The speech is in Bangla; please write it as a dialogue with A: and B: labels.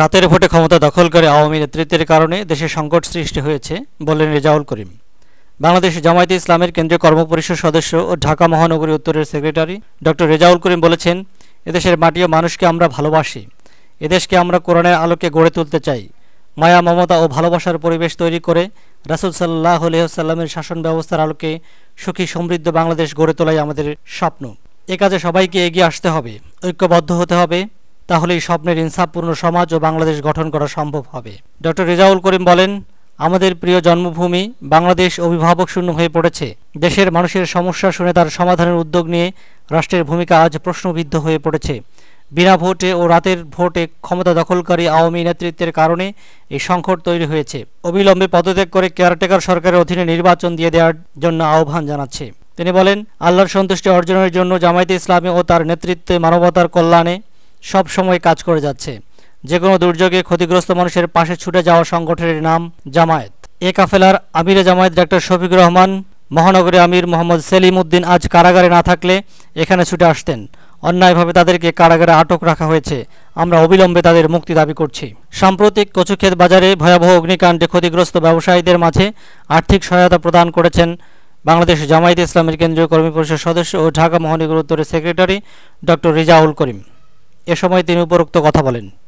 A: রাতের ভোটে ক্ষমতা দখল করে আওয়ামী নেতৃত্বের কারণে দেশে সংকট সৃষ্টি হয়েছে বলেন রেজাউল করিম বাংলাদেশ জামায়াত ইসলামের কেন্দ্রীয় কর্মপরিষদ সদস্য ও ঢাকা মহানগরী উত্তরের সেক্রেটারি ডক্টর রেজাউল করিম বলেছেন এদেশের মাটি ও মানুষকে আমরা ভালোবাসি এদেশকে আমরা কোরআনের আলোকে গড়ে তুলতে চাই মায়া মমতা ও ভালোবাসার পরিবেশ তৈরি করে রাসুল সাল্লাহ আলহ্লামের শাসন ব্যবস্থার আলোকে সুখী সমৃদ্ধ বাংলাদেশ গড়ে তোলাই আমাদের স্বপ্ন এ কাজে সবাইকে এগিয়ে আসতে হবে ঐক্যবদ্ধ হতে হবে তাহলে এই স্বপ্নের ইনসাফপূর্ণ সমাজ ও বাংলাদেশ গঠন করা সম্ভব হবে ডক্টর রেজাউল করিম বলেন আমাদের প্রিয় জন্মভূমি বাংলাদেশ অভিভাবক শূন্য হয়ে পড়েছে দেশের মানুষের সমস্যা শুনে তার সমাধানের উদ্যোগ নিয়ে রাষ্ট্রের ভূমিকা আজ প্রশ্নবিদ্ধ হয়ে পড়েছে বিনা ভোটে ও রাতের ভোটে ক্ষমতা দখলকারী আওয়ামী নেতৃত্বের কারণে এই সংকট তৈরি হয়েছে অবিলম্বে পদত্যাগ করে কেয়ারটেকার সরকারের অধীনে নির্বাচন দিয়ে দেওয়ার জন্য আহ্বান জানাচ্ছে তিনি বলেন আল্লাহর সন্তুষ্টি অর্জনের জন্য জামায়াতে ইসলামী ও তার নেতৃত্বে মানবতার কল্যাণে সব সময় কাজ করে যাচ্ছে যে কোনো দুর্যোগে ক্ষতিগ্রস্ত মানুষের পাশে ছুটে যাওয়া সংগঠনের নাম জামায়াত এ কাফেলার আমিরে জামায়াত ডাক্তার শফিক রহমান মহানগরে আমির মোহাম্মদ সেলিম উদ্দিন আজ কারাগারে না থাকলে এখানে ছুটে আসতেন অন্যায়ভাবে তাদেরকে কারাগারে আটক রাখা হয়েছে আমরা অবিলম্বে তাদের মুক্তি দাবি করছি সাম্প্রতিক কচুক্ষেত বাজারে ভয়াবহ অগ্নিকাণ্ডে ক্ষতিগ্রস্ত ব্যবসায়ীদের মাঝে আর্থিক সহায়তা প্রদান করেছেন বাংলাদেশ জামায়াত ইসলামের কেন্দ্রীয় কর্মী পরিষদ সদস্য ও ঢাকা মহানগর উত্তরের সেক্রেটারি ডক্টর রিজাউল করিম এ সময় তিনি উপরোক্ত কথা বলেন